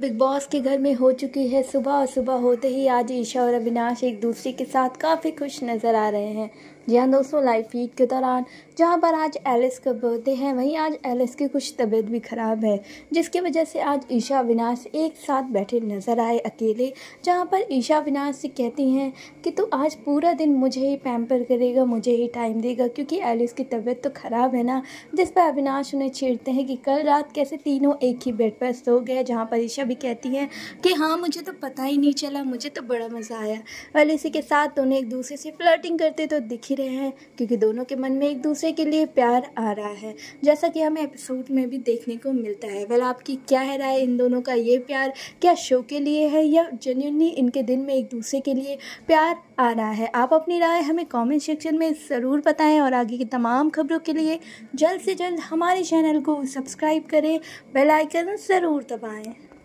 big boss के घर में हो चुकी है सुबह और सुबह होते ही आज ईशा और अविनाश एक दूसरे के साथ काफ़ी खुश नज़र आ रहे हैं जी हाँ दोस्तों लाइव फीड के दौरान जहाँ पर आज एलिस का बर्थडे है वहीं आज एलिस की कुछ तबीयत भी ख़राब है जिसकी वजह से आज ईशा अविनाश एक साथ बैठे नज़र आए अकेले जहाँ पर ईशा अविनाश से कहती हैं कि तू आज पूरा दिन मुझे ही पैम्पर करेगा मुझे ही टाइम देगा क्योंकि एलिस की तबीयत तो ख़राब है ना जिस पर अविनाश उन्हें छेड़ते हैं कि कल रात कैसे तीनों एक ही बेड पर सो गए जहाँ पर ईशा भी कहती हैं कि हाँ मुझे तो पता ही नहीं चला मुझे तो बड़ा मज़ा आया और इसी के साथ दोनों एक दूसरे से फ्लर्टिंग करते तो दिख ही रहे हैं क्योंकि दोनों के मन में एक दूसरे के लिए प्यार आ रहा है जैसा कि हमें एपिसोड में भी देखने को मिलता है वेल आपकी क्या है राय इन दोनों का ये प्यार क्या शो के लिए है या जेन्यूनली इनके दिन में एक दूसरे के लिए प्यार आ रहा है आप अपनी राय हमें कमेंट सेक्शन में ज़रूर बताएं और आगे की तमाम खबरों के लिए जल्द से जल्द हमारे चैनल को सब्सक्राइब करें बेल आइकन ज़रूर दबाएं